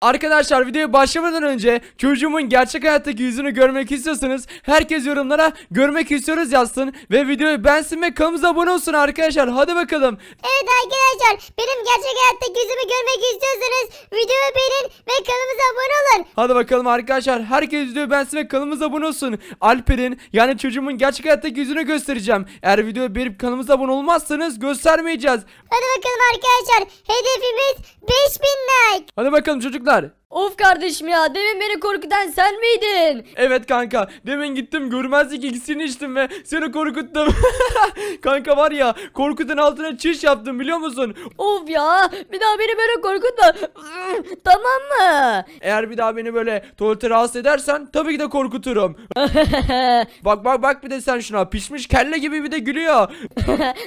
Arkadaşlar videoya başlamadan önce çocuğumun gerçek hayattaki yüzünü görmek istiyorsanız herkes yorumlara görmek istiyoruz yazsın ve videoyu beğensin ve kanalımıza abone olsun arkadaşlar hadi bakalım. Evet arkadaşlar benim gerçek hayattaki yüzümü görmek istiyorsanız videoyu beğenin ve kanalımıza abone olun. Hadi bakalım arkadaşlar herkes videoyu beğensin ve kanalımıza abone olsun. Alper'in yani çocuğumun gerçek hayattaki yüzünü göstereceğim. Eğer videoyu beğenip kanalımıza abone olmazsanız göstermeyeceğiz. Hadi bakalım arkadaşlar hedefimiz 5000 like. Hadi bakalım çocuk çocuklar Of kardeşim ya demin beni korkutan sen miydin? Evet kanka demin gittim görmezlik ikisini içtim ve seni korkuttum. kanka var ya korkutun altına çiş yaptım biliyor musun? Of ya bir daha beni böyle korkutma. tamam mı? Eğer bir daha beni böyle tuvalete rahatsız edersen tabii ki de korkuturum. bak bak bak bir de sen şuna pişmiş kelle gibi bir de gülüyor.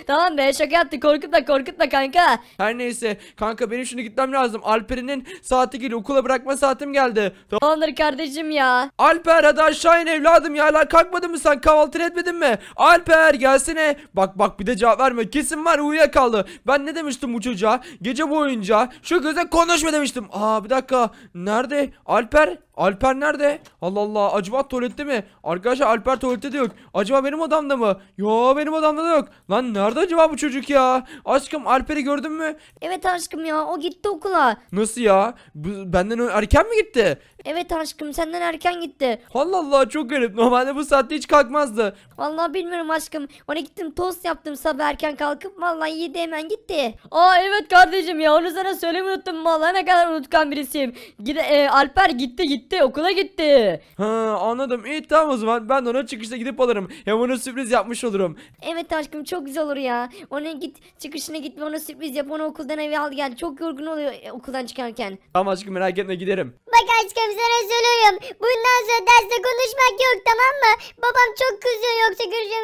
tamam be şaka yaptı korkutma korkutma kanka. Her neyse kanka benim şunu gitmem lazım. Alper'inin saati geliyor okula bırak kalkma saatim geldi. Tamamdır kardeşim ya. Alper hadi aşağı in evladım ya. lan kalkmadın mı sen? kahvaltı etmedin mi? Alper gelsene. Bak bak bir de cevap verme. Kesin var uyuyakaldı. Ben ne demiştim bu çocuğa? Gece boyunca şu göze konuşma demiştim. Aa bir dakika. Nerede? Alper Alper nerede? Allah Allah. Acaba tuvalette mi? Arkadaşlar Alper tuvalette de yok. Acaba benim odamda mı? Yo benim odamda da yok. Lan nerede acaba bu çocuk ya? Aşkım Alper'i gördün mü? Evet aşkım ya. O gitti okula. Nasıl ya? Bu, benden erken mi gitti? Evet aşkım senden erken gitti. Allah Allah çok garip. Normalde bu saatte hiç kalkmazdı. Vallahi bilmiyorum aşkım. Ona gittim tost yaptım sabah erken kalkıp vallahi yedi hemen gitti. Aa evet kardeşim ya onu sana söylemeyi unuttum. Vallahi ne kadar unutkan birisiyim. Gide, e, Alper gitti gitti gitti okula gitti. Ha anladım. İyi tamam o zaman ben ona çıkışta gidip alırım. Hem ona sürpriz yapmış olurum. Evet aşkım çok güzel olur ya. Ona git çıkışına gitme ona sürpriz yap. Onu okuldan eve al gel. Çok yorgun oluyor e, okuldan çıkarken. Tamam aşkım merak etme giderim. Bak aşkım sana söylüyorum. Bundan sonra derste konuşmak yok tamam mı? Babam çok kızıyor yoksa göreceğim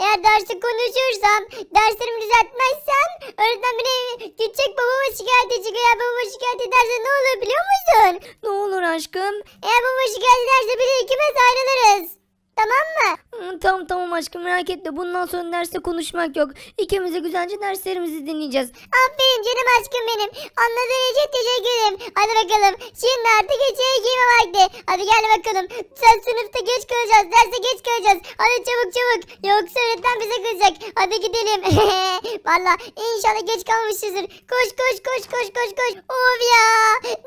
Eğer derste konuşursam, derslerimi düzeltmezsem öğretmen beni gidecek babama şikayet edecek. Eğer babama şikayet ederse ne olur biliyor musun? Ne olur aşkım eğer bu başı geldilerse bir ikimiz ayrılırız. Tamam mı? Tamam tamam aşkım merak etme bundan sonra derste konuşmak yok. İkimiz de güzelce derslerimizi dinleyeceğiz. Aferin canım aşkım benim. Anladığın için teşekkür ederim. Hadi bakalım. Şimdi artık içeri şey girme vakti. Hadi gel bakalım. Sen sınıfta geç kalacağız. Derste geç kalacağız. Hadi çabuk çabuk. Yoksa öğretmen bize kızacak. Hadi gidelim. Valla inşallah geç kalmışızdır. Koş koş koş koş koş koş. Of ya.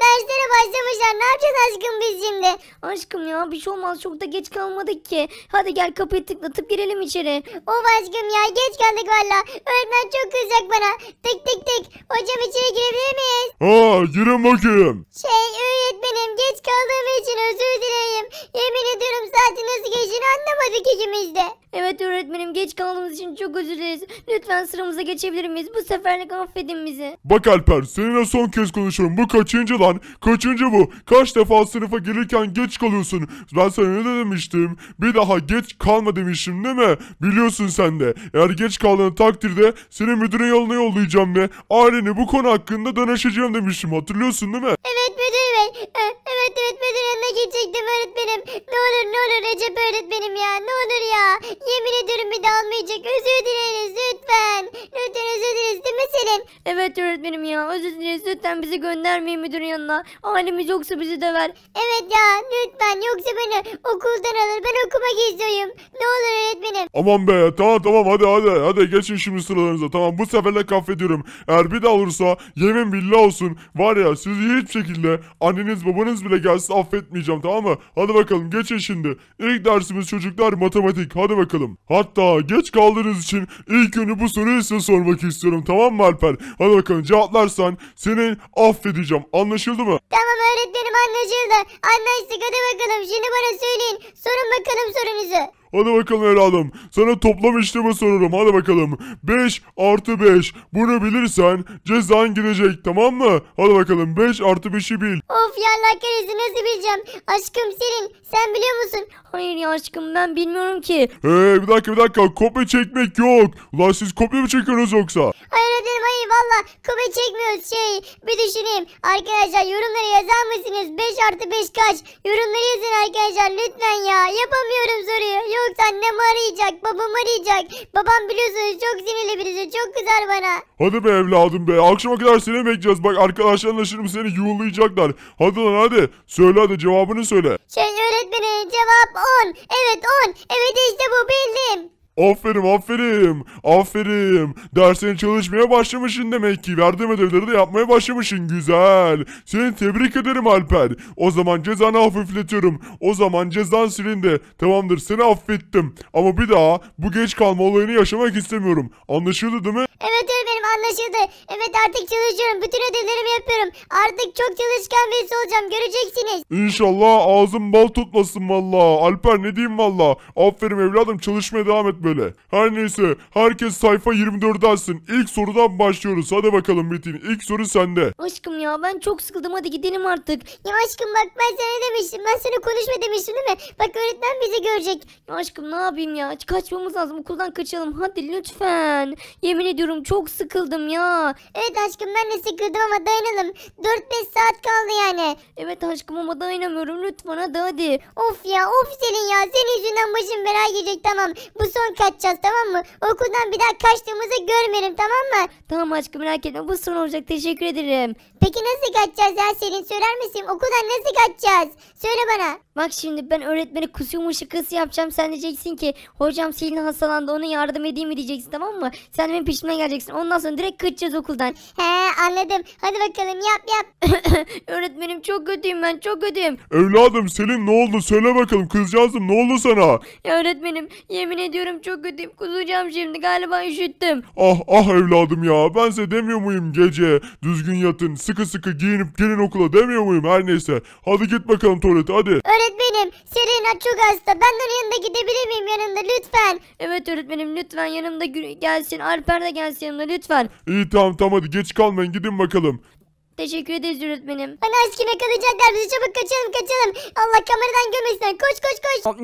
Derslere başlamışlar. Ne yapacağız aşkım biz şimdi? Aşkım ya bir şey olmaz çok da geç kalmadık ki hadi. gel kapıyı tıklatıp girelim içeri. Of aşkım ya geç kaldık valla. Öğretmen çok kızacak bana. Tık tık tık. Hocam içeri girebilir miyiz? Aa girin bakayım. Şey öğretmenim geç kaldığım için özür dileyim. Yemin ediyorum saati nasıl geçtiğini anlamadık ikimiz de. Evet öğretmenim geç kaldığımız için çok özür dileriz. Lütfen sıramıza geçebilir miyiz? Bu seferlik affedin bizi. Bak Alper seninle son kez konuşuyorum. Bu kaçıncı lan? Kaçıncı bu? Kaç defa sınıfa gelirken geç kalıyorsun? Ben sana ne demiştim? Bir daha geç kalma demiştim değil mi? Biliyorsun sen de. Eğer geç kaldığın takdirde seni müdürün yoluna yollayacağım ve aileni bu konu hakkında danışacağım demiştim. Hatırlıyorsun değil mi? Evet müdür bey. Ee, evet evet müdür yanına gidecektim öğretmenim. Ne olur ne olur Recep öğretmenim ya. Ne olur ya. Yemin ederim bir daha almayacak. Özür dileriz lütfen. Lütfen özür dileriz değil mi Selim? Evet öğretmenim ya. Özür dileriz. Lütfen bizi göndermeyin müdürün yanına. Ailemiz yoksa bizi döver. Evet ya lütfen. Yoksa beni okuldan alır. Ben okuma geziyorum. Ne olur öğretmenim. Aman be tamam tamam hadi hadi. Hadi geçin şimdi sıralarınıza. Tamam bu seferle kaffediyorum. Eğer bir daha olursa yemin billah olsun. Var ya sizi hiçbir şekilde anneniz babanız bile gelse affetmeyeceğim tamam mı? Hadi bakalım geçin şimdi. İlk dersimiz çocuklar matematik. Hadi bakalım bakalım. Hatta geç kaldığınız için ilk önü bu soruyu size sormak istiyorum tamam mı Alper? Hadi bakalım cevaplarsan seni affedeceğim anlaşıldı mı? Tamam öğretmenim anlaşıldı. Anlaştık hadi bakalım şimdi bana söyleyin. Sorun bakalım sorunuzu. Hadi bakalım evladım. Sana toplam işlemi soruyorum. Hadi bakalım. 5 artı 5. Bunu bilirsen cezan gidecek tamam mı? Hadi bakalım 5 artı 5'i bil. Of ya Allah kahretsin nasıl bileceğim? Aşkım senin. Sen biliyor musun? Hayır ya aşkım ben bilmiyorum ki. Hey bir dakika bir dakika. Kopya çekmek yok. Ulan siz kopya mı çekiyorsunuz yoksa? Hayır öderim hayır valla kopya çekmiyoruz şey bir düşüneyim arkadaşlar yorumları yazar mısınız 5 artı 5 kaç yorumları yazın arkadaşlar lütfen ya yapamıyorum soruyu yoksa annem arayacak, babam arayacak. Babam biliyorsunuz çok sinirli birisi, çok kızar bana. Hadi be evladım be. Akşama kadar seni bekleyeceğiz. Bak arkadaşlarınla şimdi seni yuğulayacaklar. Hadi lan hadi. Söyle hadi cevabını söyle. Şey öğretmenim cevap 10. Evet 10. Evet işte bu bildim. Aferin aferin. Aferin. Dersini çalışmaya başlamışsın demek ki. Verdiğim ödevleri de yapmaya başlamışsın. Güzel. Seni tebrik ederim Alper. O zaman cezanı hafifletiyorum. O zaman cezan silindi. Tamamdır seni affettim. Ama bir daha bu geç kalma olayını yaşamak istemiyorum. Anlaşıldı değil mi? Evet evet benim anlaşıldı. Evet artık çalışıyorum. Bütün ödevlerimi yapıyorum. Artık çok çalışkan birisi olacağım. Göreceksiniz. İnşallah ağzım bal tutmasın valla. Alper ne diyeyim valla. Aferin evladım çalışmaya devam et böyle. Her neyse herkes sayfa 24'e açsın. İlk sorudan başlıyoruz. Hadi bakalım Metin. İlk soru sende. Aşkım ya ben çok sıkıldım hadi gidelim artık. Ya aşkım bak ben sana ne demiştim. Ben sana konuşma demiştim değil mi? Bak öğretmen bizi görecek. Ya aşkım ne yapayım ya? Kaçmamız lazım okuldan kaçalım. Hadi lütfen. Yemin ediyorum dayanamıyorum. Çok sıkıldım ya. Evet aşkım ben de sıkıldım ama dayanalım. 4-5 saat kaldı yani. Evet aşkım ama dayanamıyorum. Lütfen hadi hadi. Of ya of Selin ya. Senin yüzünden başım belaya girecek tamam. Bu son kaçacağız tamam mı? Okuldan bir daha kaçtığımızı görmeyelim tamam mı? Tamam aşkım merak etme. Bu son olacak. Teşekkür ederim. Peki nasıl kaçacağız ya Selin? Söyler misin? Okuldan nasıl kaçacağız? Söyle bana. Bak şimdi ben öğretmeni kusuyormuş ışıkası yapacağım. Sen diyeceksin ki hocam Selin hastalandı ona yardım edeyim mi diyeceksin tamam mı? Sen benim peşimden geleceksin. Ondan sonra direkt kaçacağız okuldan. He anladım. Hadi bakalım yap yap. Öğretmenim çok kötüyüm ben çok kötüyüm. Evladım senin ne oldu söyle bakalım kızcağızım ne oldu sana? öğretmenim yemin ediyorum çok kötüyüm. kuzucam şimdi galiba üşüttüm. Ah ah evladım ya ben size demiyor muyum gece düzgün yatın sıkı sıkı giyinip gelin okula demiyor muyum her neyse. Hadi git bakalım tuvalete hadi. Öğretmenim Serena çok hasta. Ben onun yanında gidebilir miyim yanında lütfen? Evet öğretmenim lütfen yanımda gelsin. Alper de gelsin biraz lütfen. İyi tamam tamam hadi geç kalmayın gidin bakalım. Teşekkür ederiz öğretmenim. Ana aşkına kalacaklar bizi çabuk kaçalım kaçalım. Allah kameradan görmesin. Koş koş koş.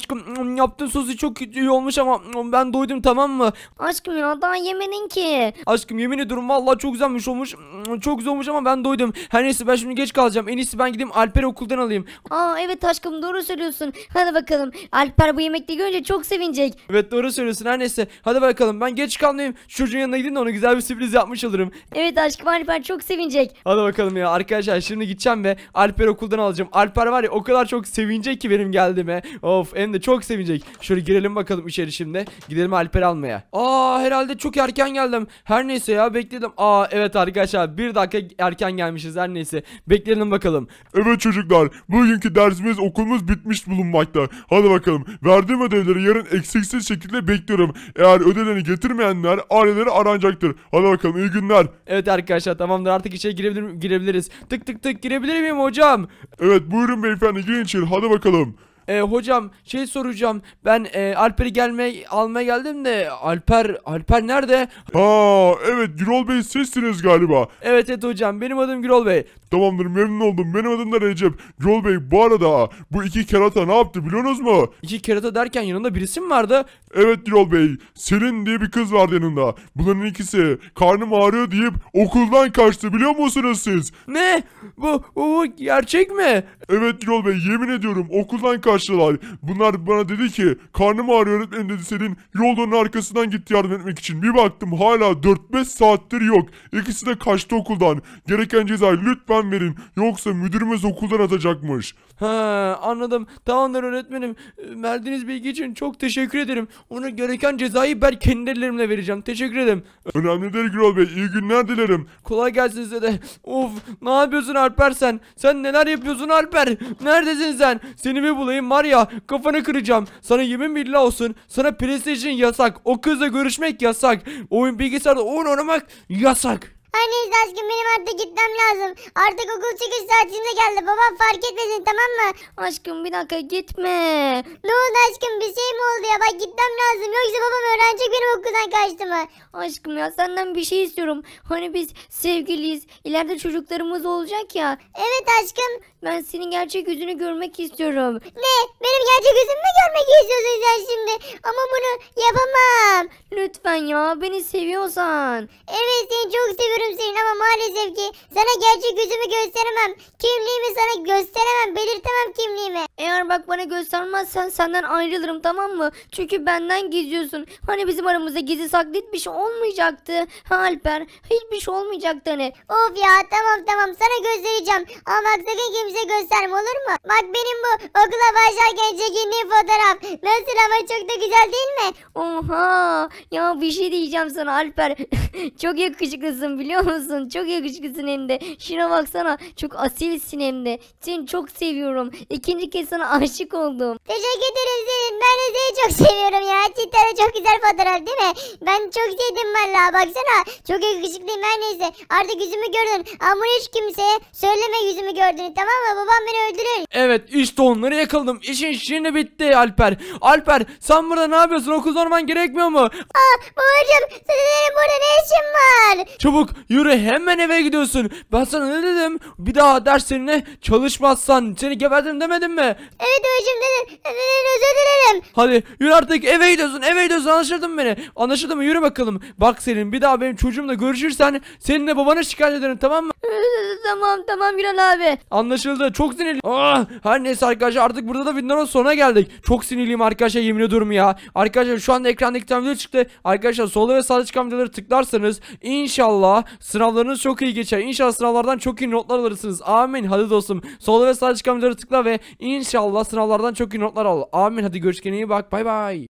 Aşkım nom, yaptığın sosu çok iyi olmuş ama ben doydum tamam mı? Aşkım ya daha yemenin ki. Aşkım yemin ediyorum vallahi çok güzelmiş olmuş. Çok güzel olmuş ama ben doydum. Her neyse ben şimdi geç kalacağım. En iyisi ben gideyim Alper'i okuldan alayım. Aa evet aşkım doğru söylüyorsun. Hadi bakalım. Alper bu yemekte görünce çok sevinecek. Evet doğru söylüyorsun her neyse. Hadi bakalım ben geç kalmayayım. Çocuğun yanına gideyim de ona güzel bir sürpriz yapmış olurum. Evet aşkım Alper çok sevinecek sevinecek. Hadi bakalım ya arkadaşlar şimdi gideceğim ve Alper okuldan alacağım. Alper var ya o kadar çok sevinecek ki benim geldiğime. Of hem de çok sevinecek. Şöyle girelim bakalım içeri şimdi. Gidelim Alper almaya. Aa herhalde çok erken geldim. Her neyse ya bekledim. Aa evet arkadaşlar bir dakika erken gelmişiz her neyse. Bekleyelim bakalım. Evet çocuklar bugünkü dersimiz okulumuz bitmiş bulunmakta. Hadi bakalım verdiğim ödevleri yarın eksiksiz şekilde bekliyorum. Eğer ödevlerini getirmeyenler aileleri aranacaktır. Hadi bakalım iyi günler. Evet arkadaşlar tamamdır artık içeri girebilir girebiliriz. Tık tık tık girebilir miyim hocam? Evet buyurun beyefendi girin içeri hadi bakalım. E, hocam şey soracağım. Ben e, Alper'i gelmeye almaya geldim de Alper Alper nerede? Ha evet Gürol Bey sizsiniz galiba. Evet evet hocam benim adım Gürol Bey. Tamamdır memnun oldum. Benim adım da Recep. Gürol Bey bu arada bu iki kerata ne yaptı biliyorsunuz mu? İki kerata derken yanında birisi mi vardı? Evet Gürol Bey. Selin diye bir kız vardı yanında. Bunların ikisi karnım ağrıyor deyip okuldan kaçtı biliyor musunuz siz? Ne? Bu, bu, bu gerçek mi? Evet Gürol Bey yemin ediyorum okuldan kaçtı karşıladılar. Bunlar bana dedi ki karnım ağrıyor öğretmenim dedi senin yoldanın arkasından gitti yardım etmek için. Bir baktım hala 4-5 saattir yok. İkisi de kaçtı okuldan. Gereken cezayı lütfen verin. Yoksa müdürümüz okuldan atacakmış. Ha anladım. Tamamdır öğretmenim. Verdiğiniz bilgi için çok teşekkür ederim. Ona gereken cezayı ben kendi ellerimle vereceğim. Teşekkür ederim. Önemli değil Gürol Bey. İyi günler dilerim. Kolay gelsin size de. Of ne yapıyorsun Alper sen? Sen neler yapıyorsun Alper? Neredesin sen? Seni bir bulayım senin var ya kafanı kıracağım. Sana yemin billah olsun. Sana PlayStation yasak. O kızla görüşmek yasak. Oyun bilgisayarda oyun oynamak yasak. Anne, aşkım benim artık gitmem lazım. Artık okul çıkış saatim de geldi. Babam fark etmesin tamam mı? Aşkım bir dakika gitme. Ne oldu aşkım bir şey mi oldu ya? Bak gitmem lazım. Yoksa babam öğrenecek benim okuldan kaçtı mı? Aşkım ya senden bir şey istiyorum. Hani biz sevgiliyiz. İleride çocuklarımız olacak ya. Evet aşkım. Ben senin gerçek yüzünü görmek istiyorum. Ne? Benim gerçek yüzümü görmek istiyorsun sen şimdi? Ama bunu yapamam. Lütfen ya beni seviyorsan. Evet seni çok seviyorum senin ama maalesef ki sana gerçek yüzümü gösteremem. Kimliğimi sana gösteremem. Belirtemem kimliğimi. Eğer bak bana göstermezsen senden ayrılırım tamam mı? Çünkü benden gizliyorsun. Hani bizim aramızda gizli saklı hiçbir şey olmayacaktı. Ha Alper hiçbir şey olmayacaktı hani. Of ya tamam tamam sana göstereceğim. Ama bak sakın kimse kimse gösterme olur mu? Bak benim bu okula başlarken çekindiğim fotoğraf. Nasıl ama çok da güzel değil mi? Oha ya bir şey diyeceğim sana Alper. çok yakışıklısın biliyor musun? Çok yakışıklısın hem de. Şuna baksana çok asilsin hem de. Seni çok seviyorum. İkinci kez sana aşık oldum. Teşekkür ederim senin. Ben de seni çok seviyorum ya. Cidden çok güzel fotoğraf değil mi? Ben çok sevdim valla. Baksana çok yakışıklıyım her neyse. Artık yüzümü gördün. Ama hiç kimseye söyleme yüzümü gördüğünü tamam ama babam beni öldürür. Evet işte onları yakaladım. İşin şimdi bitti Alper. Alper sen burada ne yapıyorsun? Okul zaman gerekmiyor mu? Aa ah, babacım senin burada ne işin var? Çabuk yürü hemen eve gidiyorsun. Ben sana ne dedim? Bir daha derslerine çalışmazsan seni geberdim demedim mi? Evet babacım dedim. Özür dilerim. Hadi yürü artık eve gidiyorsun eve gidiyorsun anlaşıldı mı beni? Anlaşıldı mı yürü bakalım. Bak senin bir daha benim çocuğumla görüşürsen seninle babana şikayet ederim tamam mı? tamam tamam gülal abi. Anlaşıldı açıldı. Çok sinirli. Ah, her neyse arkadaşlar artık burada da videonun sonuna geldik. Çok sinirliyim arkadaşlar yemin ediyorum ya. Arkadaşlar şu anda ekrandaki tane video çıktı. Arkadaşlar solda ve sağda çıkan videoları tıklarsanız inşallah sınavlarınız çok iyi geçer. İnşallah sınavlardan çok iyi notlar alırsınız. Amin. Hadi dostum. Solda ve sağda çıkan videoları tıkla ve inşallah sınavlardan çok iyi notlar al. Amin. Hadi görüşken iyi bak. Bay bay.